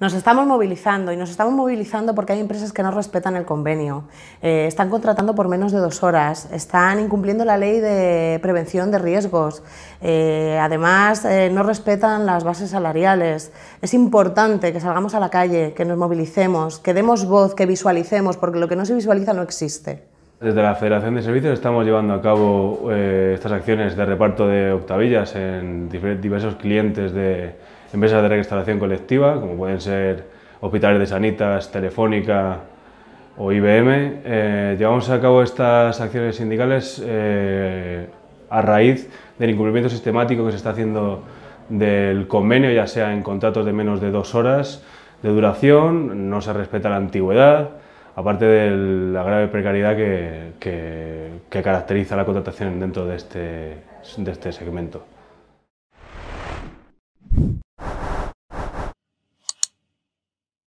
Nos estamos movilizando y nos estamos movilizando porque hay empresas que no respetan el convenio, eh, están contratando por menos de dos horas, están incumpliendo la ley de prevención de riesgos, eh, además eh, no respetan las bases salariales. Es importante que salgamos a la calle, que nos movilicemos, que demos voz, que visualicemos, porque lo que no se visualiza no existe. Desde la Federación de Servicios estamos llevando a cabo eh, estas acciones de reparto de octavillas en diversos clientes de empresas de reinstalación colectiva, como pueden ser hospitales de Sanitas, Telefónica o IBM. Eh, llevamos a cabo estas acciones sindicales eh, a raíz del incumplimiento sistemático que se está haciendo del convenio, ya sea en contratos de menos de dos horas de duración, no se respeta la antigüedad, aparte de la grave precariedad que, caracteriza la contratación dentro de este, este segmento.